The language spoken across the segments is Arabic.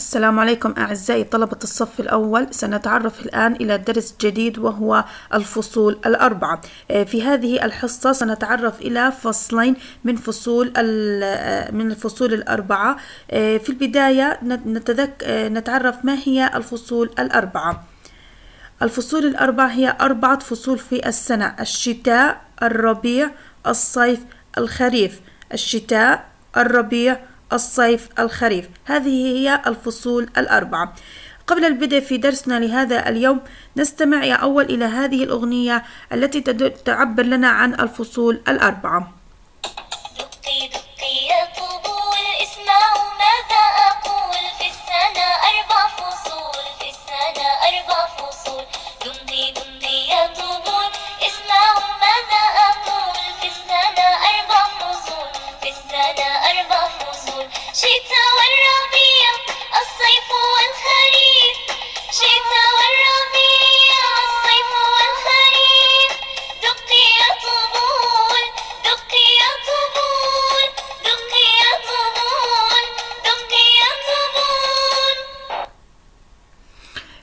السلام عليكم أعزائي طلبة الصف الأول سنتعرف الآن إلى درس جديد وهو الفصول الأربعة آه، في هذه الحصة سنتعرف إلى فصلين من فصول آه، من الفصول الأربعة آه، في البداية نتذك نتعرف ما هي الفصول الأربعة الفصول الأربعة هي أربعة فصول في السنة الشتاء الربيع الصيف الخريف الشتاء الربيع الصيف الخريف هذه هي الفصول الأربعة قبل البدء في درسنا لهذا اليوم نستمع يا أول إلى هذه الأغنية التي تعبر لنا عن الفصول الأربعة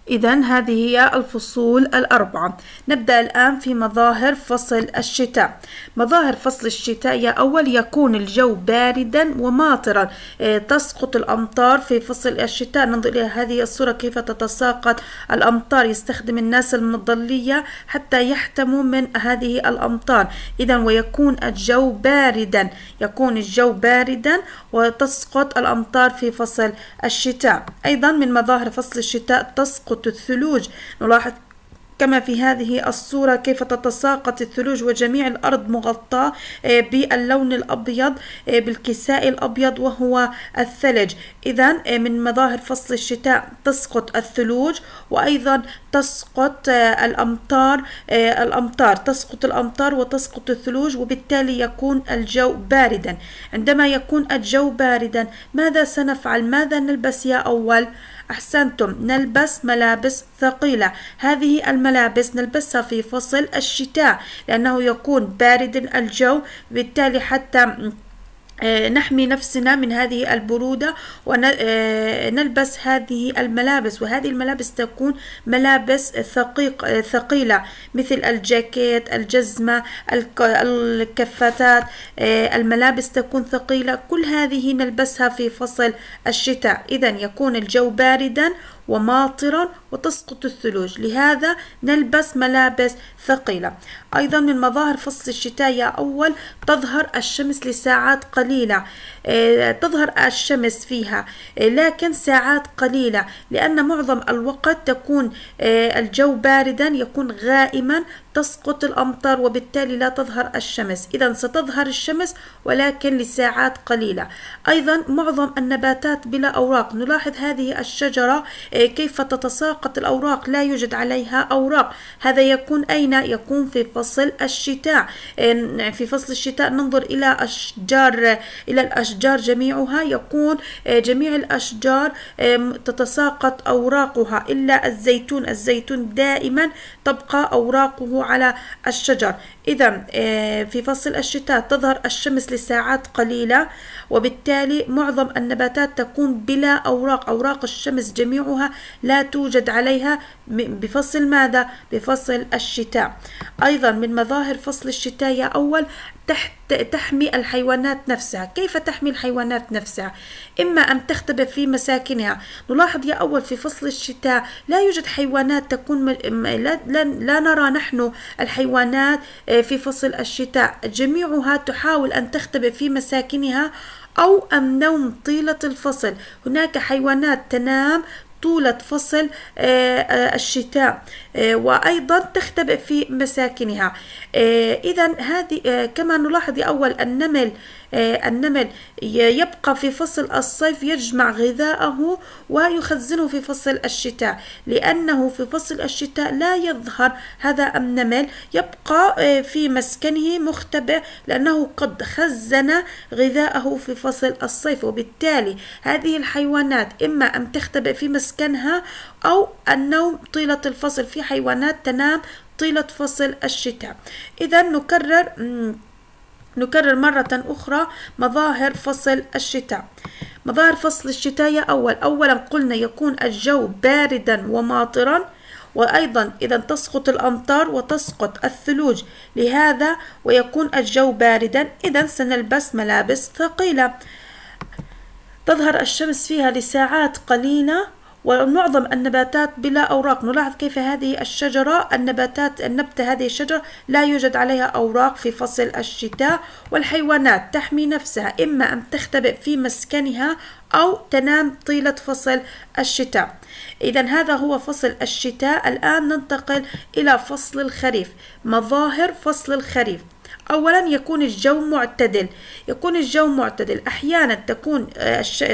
إذا هذه هي الفصول الأربعة نبدأ الآن في مظاهر فصل الشتاء مظاهر فصل الشتاء يا أول يكون الجو باردا وماطرا إيه، تسقط الأمطار في فصل الشتاء ننظر إلى هذه الصورة كيف تتساقط الأمطار يستخدم الناس المظلية حتى يحتموا من هذه الأمطار إذا ويكون الجو باردا يكون الجو باردا وتسقط الأمطار في فصل الشتاء أيضا من مظاهر فصل الشتاء تسقط تسقط الثلوج نلاحظ كما في هذه الصورة كيف تتساقط الثلوج وجميع الأرض مغطاة آه، باللون الأبيض آه، بالكساء الأبيض وهو الثلج إذا آه، من مظاهر فصل الشتاء تسقط الثلوج وأيضا تسقط الأمطار الأمطار تسقط الأمطار وتسقط الثلوج وبالتالي يكون الجو باردا عندما يكون الجو باردا ماذا سنفعل ماذا نلبس يا أول؟ أحسنتم نلبس ملابس ثقيلة هذه الملابس نلبسها في فصل الشتاء لأنه يكون بارد الجو بالتالي حتى آه، نحمي نفسنا من هذه البرودة ونلبس آه، هذه الملابس وهذه الملابس تكون ملابس ثقيق آه، ثقيلة مثل الجاكيت الجزمة الكفتات الملابس تكون ثقيلة كل هذه نلبسها في فصل الشتاء إذا يكون الجو باردا وماطرا وتسقط الثلوج لهذا نلبس ملابس ثقيلة أيضا من مظاهر فصل الشتاء يا أول تظهر الشمس لساعات قليلة آه، تظهر الشمس فيها آه، لكن ساعات قليلة لأن معظم الوقت تكون آه، الجو باردا يكون غائما تسقط الأمطار وبالتالي لا تظهر الشمس إذا ستظهر الشمس ولكن لساعات قليلة أيضا معظم النباتات بلا أوراق نلاحظ هذه الشجرة إيه، كيف تتساقط الأوراق لا يوجد عليها أوراق هذا يكون أين يكون في فصل الشتاء إيه، نعم، في فصل الشتاء ننظر إلى أشجار إلى الأشجار جميعها يكون إيه، جميع الأشجار تتساقط أوراقها إلا الزيتون الزيتون دائما تبقى أوراقه على الشجر إذا آه، في فصل الشتاء تظهر الشمس لساعات قليلة وبالتالي معظم النباتات تكون بلا أوراق أوراق الشمس جميعها لا توجد عليها بفصل ماذا؟ بفصل الشتاء أيضا من مظاهر فصل الشتاء يا أول تحت تحمي الحيوانات نفسها كيف تحمي الحيوانات نفسها إما أن تختبئ في مساكنها نلاحظ يا أول في فصل الشتاء لا يوجد حيوانات تكون لا, لا نرى نحن الحيوانات آه، في فصل الشتاء جميعها تحاول أن تختبئ في مساكنها أو النوم طيلة الفصل هناك حيوانات تنام طولة فصل آه، آه، الشتاء آه، وأيضا تختبئ في مساكنها إذا هذه كما نلاحظ أول النمل آه، النمل يبقى في فصل الصيف يجمع غذاءه ويخزنه في فصل الشتاء لأنه في فصل الشتاء لا يظهر هذا النمل يبقى آه، في مسكنه مختبئ لأنه قد خزن غذاءه في فصل الصيف وبالتالي هذه الحيوانات إما أن تختبئ في مسكنها أو النوم طيلة الفصل في حيوانات تنام طيلة فصل الشتاء إذا نكرر نكرر مرة أخرى مظاهر فصل الشتاء مظاهر فصل الشتاء يا أول أولا قلنا يكون الجو باردا وماطرا وأيضا إذا تسقط الأمطار وتسقط الثلوج لهذا ويكون الجو باردا إذا سنلبس ملابس ثقيلة تظهر الشمس فيها لساعات قليلة ومعظم النباتات بلا أوراق نلاحظ كيف هذه الشجرة النباتات النبتة هذه الشجرة لا يوجد عليها أوراق في فصل الشتاء والحيوانات تحمي نفسها إما أن تختبئ في مسكنها أو تنام طيلة فصل الشتاء إذا هذا هو فصل الشتاء الآن ننتقل إلى فصل الخريف مظاهر فصل الخريف أولا يكون الجو معتدل يكون الجو معتدل أحيانا تكون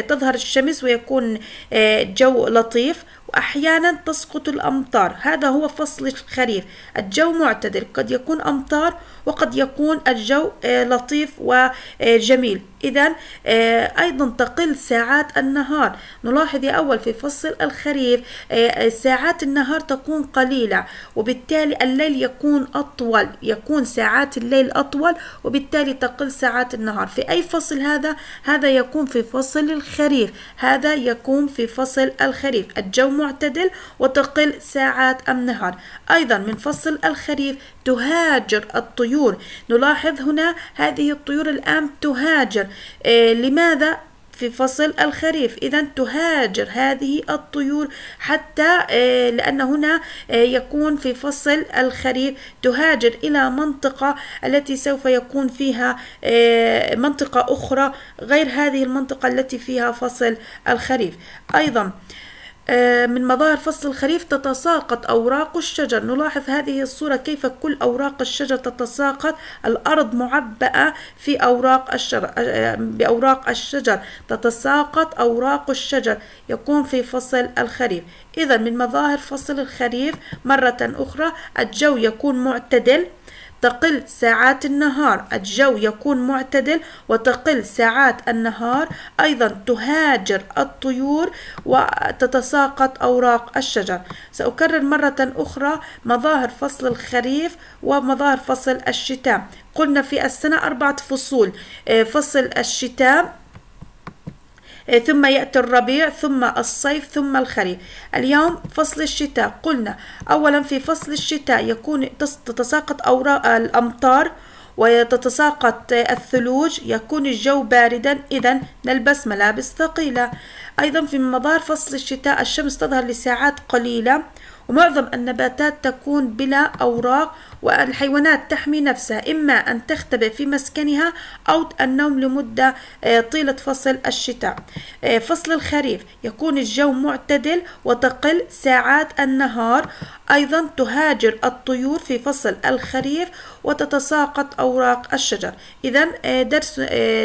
تظهر الشمس ويكون آه، جو لطيف وأحيانا تسقط الأمطار هذا هو فصل الخريف الجو معتدل قد يكون أمطار وقد يكون الجو آه، لطيف وجميل إذا آه، أيضا تقل ساعات النهار نلاحظ يا أول في فصل الخريف آه، ساعات النهار تكون قليلة وبالتالي الليل يكون أطول يكون ساعات الليل أطول وبالتالي تقل ساعات النهار في أي فصل هذا هذا يكون في فصل الخريف هذا يكون في فصل الخريف الجو معتدل وتقل ساعات النهار أيضا من فصل الخريف تهاجر الطيور نلاحظ هنا هذه الطيور الآن تهاجر إيه لماذا في فصل الخريف إذا تهاجر هذه الطيور حتى إيه، لأن هنا إيه، يكون في فصل الخريف تهاجر إلى منطقة التي سوف يكون فيها إيه، منطقة أخرى غير هذه المنطقة التي فيها فصل الخريف أيضا آه، من مظاهر فصل الخريف تتساقط أوراق الشجر نلاحظ هذه الصورة كيف كل أوراق الشجر تتساقط الأرض معبأة في أوراق الشجر آه، بأوراق الشجر تتساقط أوراق الشجر يكون في فصل الخريف إذا من مظاهر فصل الخريف مرة أخرى الجو يكون معتدل تقل ساعات النهار الجو يكون معتدل وتقل ساعات النهار أيضا تهاجر الطيور وتتساقط أوراق الشجر سأكرر مرة أخرى مظاهر فصل الخريف ومظاهر فصل الشتاء قلنا في السنة أربعة فصول آه، فصل الشتاء إيه، ثم يأتي الربيع ثم الصيف ثم الخريف اليوم فصل الشتاء قلنا أولا في فصل الشتاء يكون تتساقط أوراق الأمطار وتتساقط الثلوج يكون الجو باردا إذا نلبس ملابس ثقيلة أيضا في مدار فصل الشتاء الشمس تظهر لساعات قليلة ومعظم النباتات تكون بلا أوراق والحيوانات تحمي نفسها إما أن تختبئ في مسكنها أو النوم لمدة آه، طيلة فصل الشتاء آه، فصل الخريف يكون الجو معتدل وتقل ساعات النهار أيضا تهاجر الطيور في فصل الخريف وتتساقط أوراق الشجر إذا آه، درس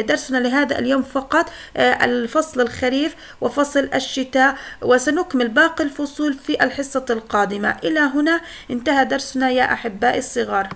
درسنا لهذا اليوم فقط الفصل الخريف وفصل الشتاء وسنكمل باقي الفصول في الحصة القادمة إلى هنا انتهى درسنا يا أحبائي الصغار